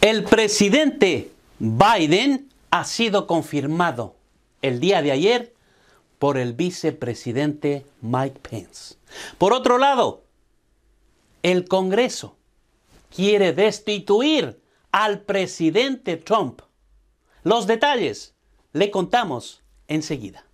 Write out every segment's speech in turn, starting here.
El presidente Biden ha sido confirmado el día de ayer por el vicepresidente Mike Pence. Por otro lado, el Congreso quiere destituir al presidente Trump. Los detalles le contamos enseguida.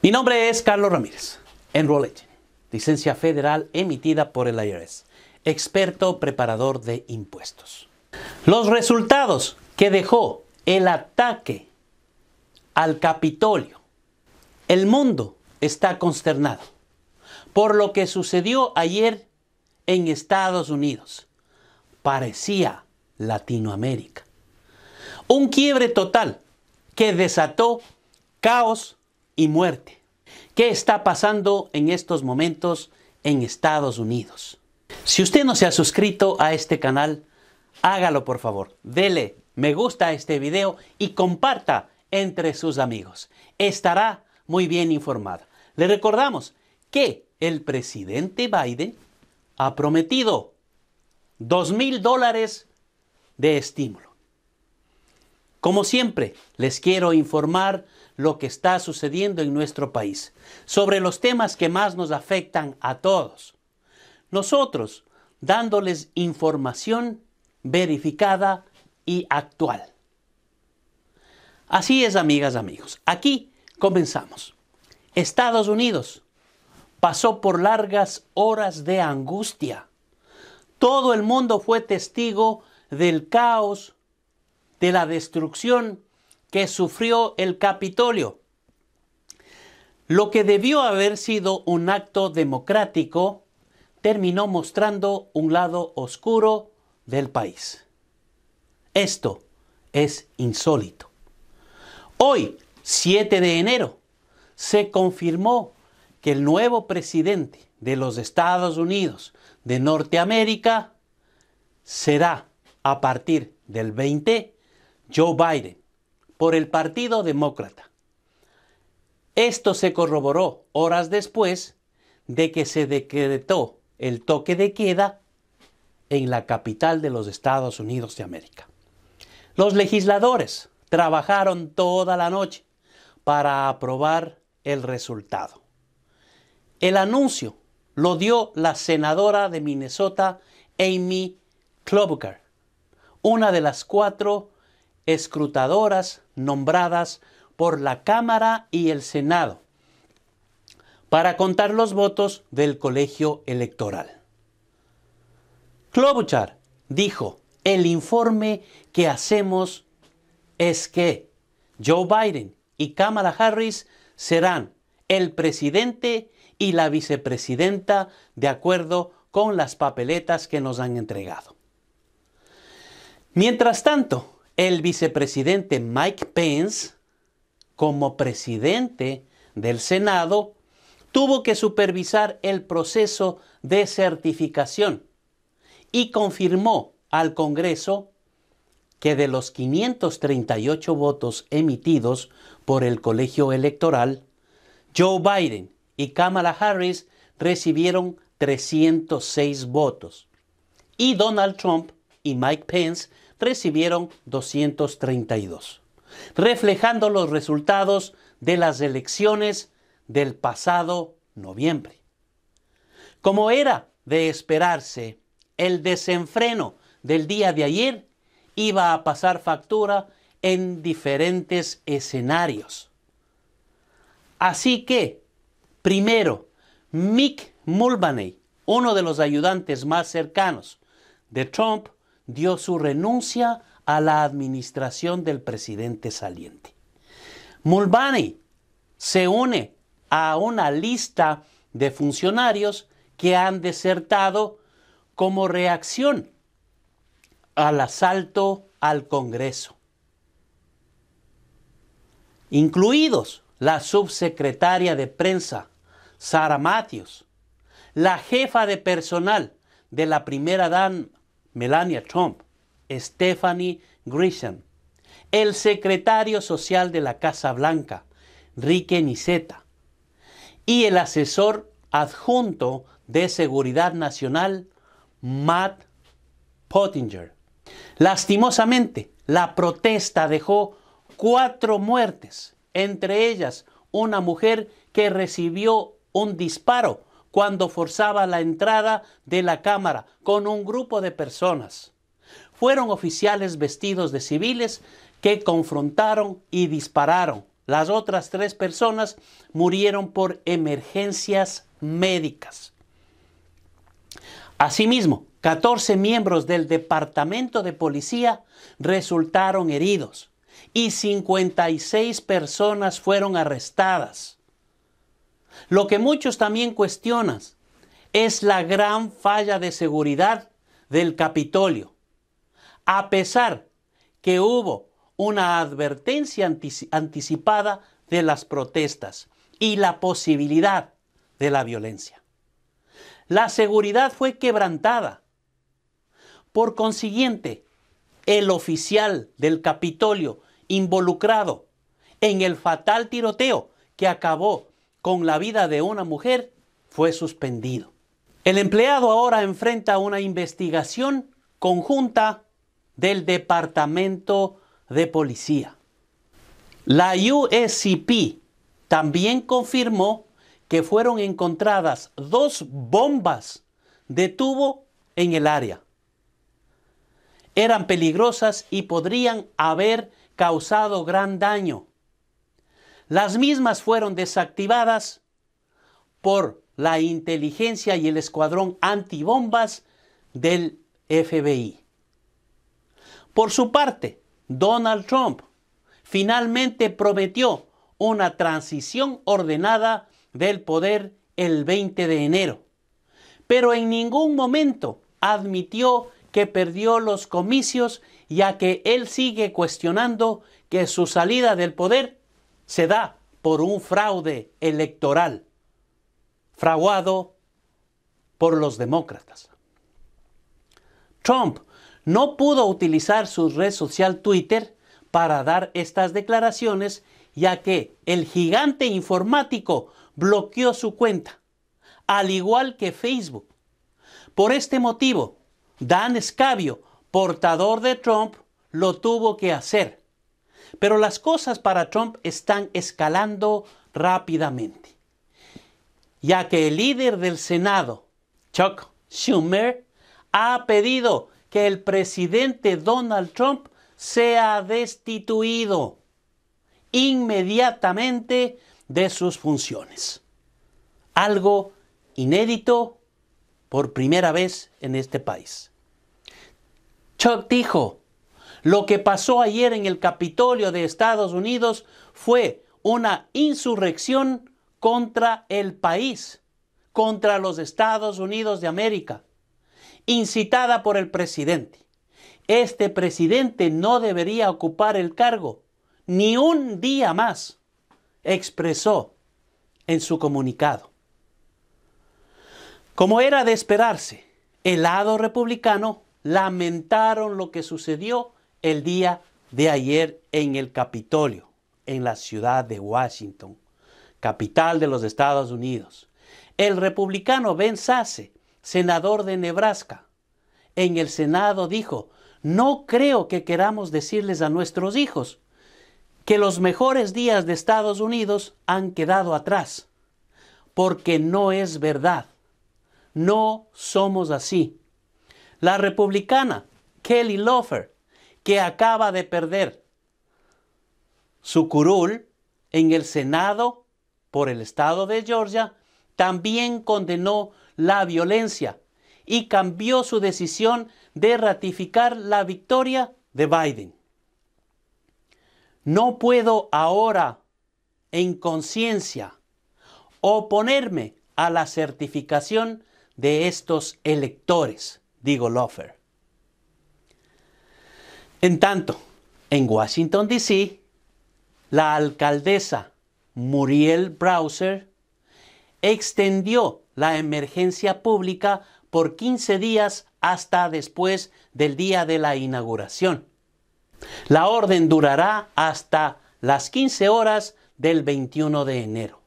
Mi nombre es Carlos Ramírez, en licencia federal emitida por el IRS, experto preparador de impuestos. Los resultados que dejó el ataque al Capitolio. El mundo está consternado por lo que sucedió ayer en Estados Unidos. Parecía Latinoamérica. Un quiebre total que desató caos y muerte qué está pasando en estos momentos en Estados Unidos. Si usted no se ha suscrito a este canal, hágalo por favor. Dele me gusta a este video y comparta entre sus amigos. Estará muy bien informada. Le recordamos que el presidente Biden ha prometido 2 mil dólares de estímulo. Como siempre, les quiero informar lo que está sucediendo en nuestro país, sobre los temas que más nos afectan a todos. Nosotros dándoles información verificada y actual. Así es, amigas, amigos. Aquí comenzamos. Estados Unidos pasó por largas horas de angustia. Todo el mundo fue testigo del caos de la destrucción que sufrió el Capitolio. Lo que debió haber sido un acto democrático terminó mostrando un lado oscuro del país. Esto es insólito. Hoy, 7 de enero, se confirmó que el nuevo presidente de los Estados Unidos de Norteamérica será a partir del 20 Joe Biden por el Partido Demócrata. Esto se corroboró horas después de que se decretó el toque de queda en la capital de los Estados Unidos de América. Los legisladores trabajaron toda la noche para aprobar el resultado. El anuncio lo dio la senadora de Minnesota, Amy Klobuchar, una de las cuatro escrutadoras nombradas por la Cámara y el Senado para contar los votos del colegio electoral. Klobuchar dijo, el informe que hacemos es que Joe Biden y Kamala Harris serán el presidente y la vicepresidenta de acuerdo con las papeletas que nos han entregado. Mientras tanto, el vicepresidente Mike Pence, como presidente del Senado, tuvo que supervisar el proceso de certificación y confirmó al Congreso que de los 538 votos emitidos por el colegio electoral, Joe Biden y Kamala Harris recibieron 306 votos y Donald Trump y Mike Pence recibieron 232, reflejando los resultados de las elecciones del pasado noviembre. Como era de esperarse, el desenfreno del día de ayer iba a pasar factura en diferentes escenarios. Así que, primero, Mick Mulvaney, uno de los ayudantes más cercanos de Trump, dio su renuncia a la administración del presidente saliente. Mulvaney se une a una lista de funcionarios que han desertado como reacción al asalto al Congreso, incluidos la subsecretaria de prensa, Sara Matthews, la jefa de personal de la primera dan. Melania Trump, Stephanie Grisham, el secretario social de la Casa Blanca, Rick Niceta, y el asesor adjunto de Seguridad Nacional, Matt Pottinger. Lastimosamente, la protesta dejó cuatro muertes, entre ellas una mujer que recibió un disparo cuando forzaba la entrada de la Cámara con un grupo de personas. Fueron oficiales vestidos de civiles que confrontaron y dispararon. Las otras tres personas murieron por emergencias médicas. Asimismo, 14 miembros del Departamento de Policía resultaron heridos y 56 personas fueron arrestadas. Lo que muchos también cuestionan es la gran falla de seguridad del Capitolio. A pesar que hubo una advertencia anticipada de las protestas y la posibilidad de la violencia. La seguridad fue quebrantada. Por consiguiente, el oficial del Capitolio involucrado en el fatal tiroteo que acabó con la vida de una mujer fue suspendido. El empleado ahora enfrenta una investigación conjunta del Departamento de Policía. La USCP también confirmó que fueron encontradas dos bombas de tubo en el área. Eran peligrosas y podrían haber causado gran daño las mismas fueron desactivadas por la inteligencia y el escuadrón antibombas del FBI. Por su parte, Donald Trump finalmente prometió una transición ordenada del poder el 20 de enero, pero en ningún momento admitió que perdió los comicios ya que él sigue cuestionando que su salida del poder se da por un fraude electoral fraguado por los demócratas. Trump no pudo utilizar su red social Twitter para dar estas declaraciones ya que el gigante informático bloqueó su cuenta, al igual que Facebook. Por este motivo, Dan Scavio, portador de Trump, lo tuvo que hacer pero las cosas para Trump están escalando rápidamente, ya que el líder del Senado, Chuck Schumer, ha pedido que el presidente Donald Trump sea destituido inmediatamente de sus funciones. Algo inédito por primera vez en este país. Chuck dijo, lo que pasó ayer en el Capitolio de Estados Unidos fue una insurrección contra el país, contra los Estados Unidos de América, incitada por el presidente. Este presidente no debería ocupar el cargo ni un día más, expresó en su comunicado. Como era de esperarse, el lado republicano lamentaron lo que sucedió el día de ayer en el Capitolio, en la ciudad de Washington, capital de los Estados Unidos. El republicano Ben Sasse, senador de Nebraska, en el Senado dijo, no creo que queramos decirles a nuestros hijos que los mejores días de Estados Unidos han quedado atrás, porque no es verdad. No somos así. La republicana Kelly Loeffler que acaba de perder su curul en el Senado por el estado de Georgia, también condenó la violencia y cambió su decisión de ratificar la victoria de Biden. No puedo ahora, en conciencia, oponerme a la certificación de estos electores, digo Lofer. En tanto, en Washington, D.C., la alcaldesa Muriel Browser extendió la emergencia pública por 15 días hasta después del día de la inauguración. La orden durará hasta las 15 horas del 21 de enero,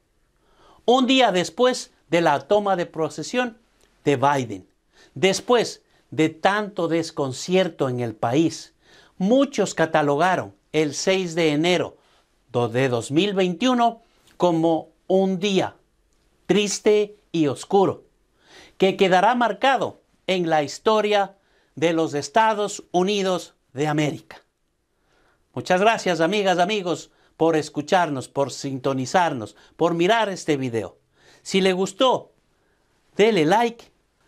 un día después de la toma de procesión de Biden, después de tanto desconcierto en el país muchos catalogaron el 6 de enero de 2021 como un día triste y oscuro, que quedará marcado en la historia de los Estados Unidos de América. Muchas gracias, amigas, amigos, por escucharnos, por sintonizarnos, por mirar este video. Si le gustó, dele like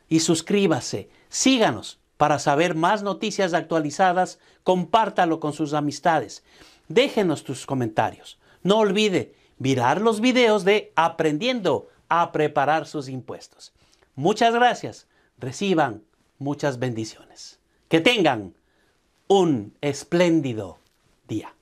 y suscríbase. Síganos para saber más noticias actualizadas, compártalo con sus amistades. Déjenos tus comentarios. No olvide mirar los videos de Aprendiendo a preparar sus impuestos. Muchas gracias. Reciban muchas bendiciones. Que tengan un espléndido día.